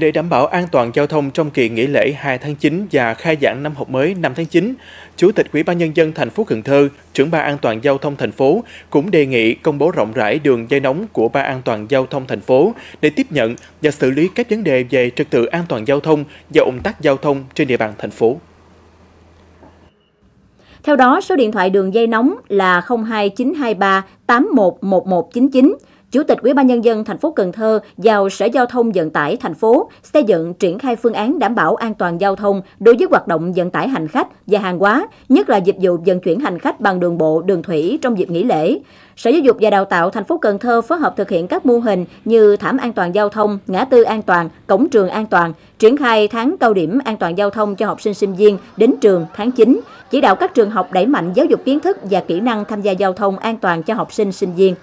Để đảm bảo an toàn giao thông trong kỳ nghỉ lễ 2 tháng 9 và khai giảng năm học mới 5 tháng 9, Chủ tịch Ủy ban nhân dân thành phố Cần Thơ, trưởng ban an toàn giao thông thành phố cũng đề nghị công bố rộng rãi đường dây nóng của ban an toàn giao thông thành phố để tiếp nhận và xử lý các vấn đề về trật tự an toàn giao thông và ủng tắc giao thông trên địa bàn thành phố. Theo đó, số điện thoại đường dây nóng là 02923 811199 Chủ tịch Ủy ban nhân dân thành phố Cần Thơ giao Sở Giao thông Vận tải thành phố xây dựng triển khai phương án đảm bảo an toàn giao thông đối với hoạt động vận tải hành khách và hàng hóa, nhất là dịch vụ vận chuyển hành khách bằng đường bộ, đường thủy trong dịp nghỉ lễ. Sở Giáo dục và Đào tạo thành phố Cần Thơ phối hợp thực hiện các mô hình như thảm an toàn giao thông, ngã tư an toàn, cổng trường an toàn, triển khai tháng cao điểm an toàn giao thông cho học sinh sinh viên đến trường tháng 9, chỉ đạo các trường học đẩy mạnh giáo dục kiến thức và kỹ năng tham gia giao thông an toàn cho học sinh sinh viên.